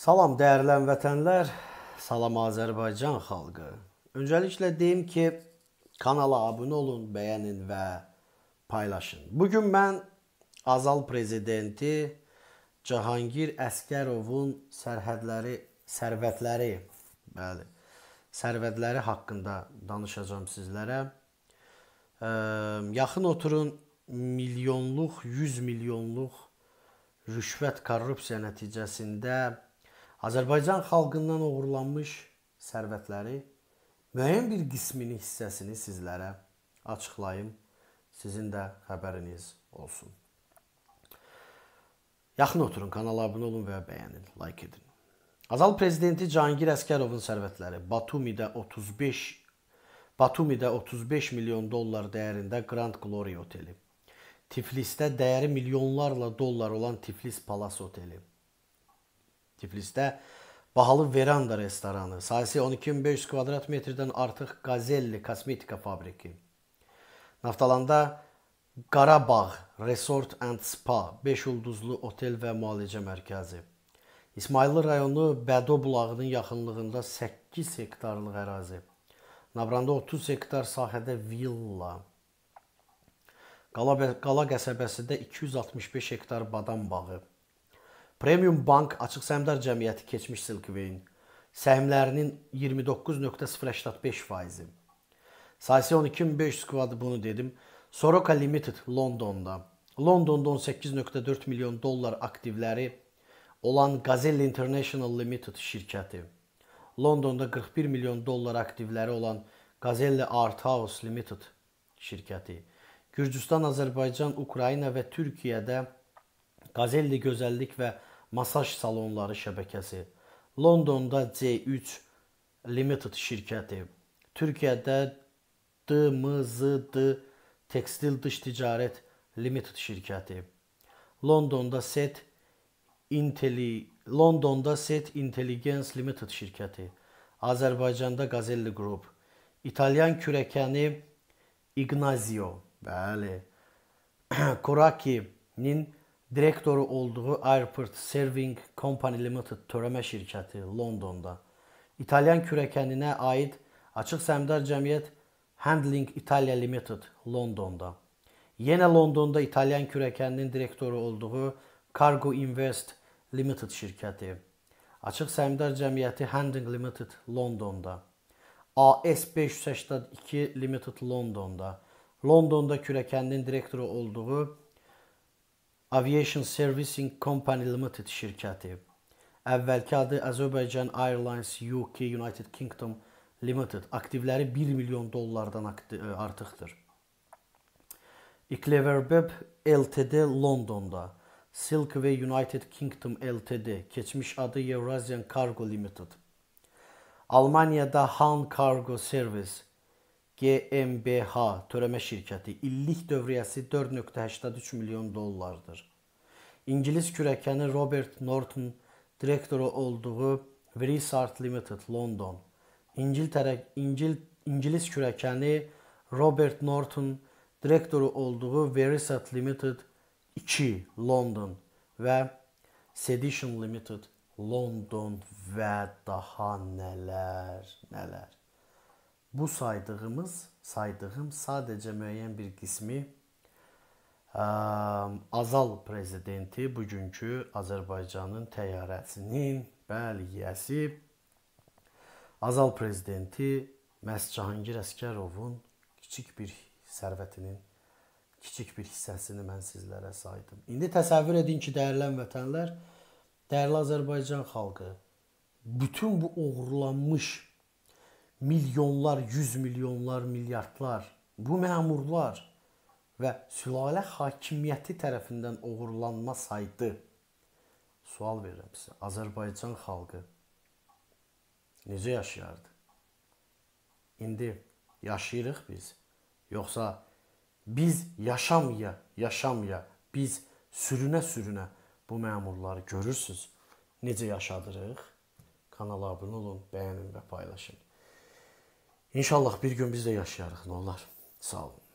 Salam dəyərli vətənlər, salam Azərbaycan xalqı. Öncəliklə deyim ki, kanala abunə olun, bəyənin və paylaşın. Bu gün mən Azal prezidenti Cahangir Əskərovun sərhədləri, sərvətləri, bəli, sərvətləri haqqında danışacağam sizlərə. E, yaxın oturun milyonluq, 100 milyonluq rüşvət korrupsiya nəticəsində Azərbaycan xalqından oğurlanmış sərvətləri müəyyən bir qismini hissəsini sizlərə açıqlayım. Sizin də xəbəriniz olsun. Yaxın oturun, kanala abunə olun və bəyənin, like edin. Azal prezidenti Cahangir Əskərovun sərvətləri Batumidə 35 Batumidə 35 milyon dollar dəyərində Grand Glory oteli, Tiflisdə dəyəri milyonlarla dollar olan Tiflis Palace oteli, Tiflisdə bahalı veranda restoranı, sahəsi 12500 kvadrat metrdən artıq Qazelli kosmetika fabriki. Naftalanda Qarabağ Resort and Spa 5 ulduzlu otel və müalicə mərkəzi. İsmayıllı rayonu Bədo bulağının yaxınlığında 8 hektarlıq ərazi. Nabranda 30 hektar sahədə villa. Qala, qala qəsəbəsində 265 hektar badam bağı. Premium Bank Açıq Səhmdar Cəmiyyəti keçmiş Silkveyn səhmlərinin 29.085%-i. Saysion 2500 kvadı bunu dedim. Soroka Limited Londonda. Londonda 18.4 milyon dollar aktivləri olan Gazelle International Limited şirkəti. Londonda 41 milyon dollar aktivləri olan Gazelle Art House Limited şirkəti. Gürcüstan, Azərbaycan, Ukrayna və Türkiyədə Gazelle Gözəllik və masaj salonları şəbəkəsi, Londonda C3 Limited şirkəti, Türkiyədə DMZD Tekstil Dış Ticarət Limited şirkəti, Londonda Set Intelli Londonda Set Intelligence Limited şirkəti, Azərbaycanda Gazelli Group, İtalyan kürəkəni Ignazio, bəli, Koraki'nin direktoru olduğu Airport Serving Company Limited törəmə şirkəti Londonda İtalyan kürəkəninə aid Açıq Səmdar Cəmiyyət Handling Italia Limited Londonda yenə Londonda İtalyan kürəkəninin direktoru olduğu Cargo Invest Limited şirkəti Açıq Səmdar Cəmiyyəti Handling Limited Londonda AS 582 Limited Londonda Londonda kürəkəninin direktoru olduğu Aviation Servicing Company Limited şirkəti, əvvəlki adı Azerbaijan Airlines UK United Kingdom Limited aktivləri 1 milyon dollardan e, artıqdır. Ikleverbeb Ltd Londonda, Silkway United Kingdom Ltd, keçmiş adı Eurasian Cargo Limited. Almaniyada Han Cargo Service GmbH törəmə şirkəti illik dövriyyəsi 4.83 milyon dollardır. İngilis kürəkəni Robert Norton direktoru olduğu Vrisart Limited London, İngiltərə İngil İngilis kürəkəni Robert Norton direktoru olduğu Vrisart Limited 2 London və Sedition Limited London və daha nələr, nələr bu saydığımız, saydığım sadəcə müəyyən bir qismi ə, Azal prezidenti bugünkü Azərbaycanın təyyarəsinin bəli yiyəsi Azal prezidenti məhz Cahangir Əskərovun kiçik bir sərvətinin kiçik bir hissəsini mən sizlərə saydım. İndi təsəvvür edin ki, dəyərlən vətənlər, dəyərli Azərbaycan xalqı bütün bu oğurlanmış milyonlar, yüz milyonlar, milyardlar bu məmurlar və sülalə hakimiyyəti tərəfindən oğurlanmasaydı sual verirəm sizə, Azərbaycan xalqı necə yaşayardı? İndi yaşayırıq biz. Yoxsa biz yaşamaya, yaşamaya, biz sürünə-sürünə bu məmurları görürsüz. Necə yaşadırıq? Kanala abunə olun, bəyənin və paylaşın. İnşallah bir gün biz də yaşayarıq, nə olar. Sağ olun.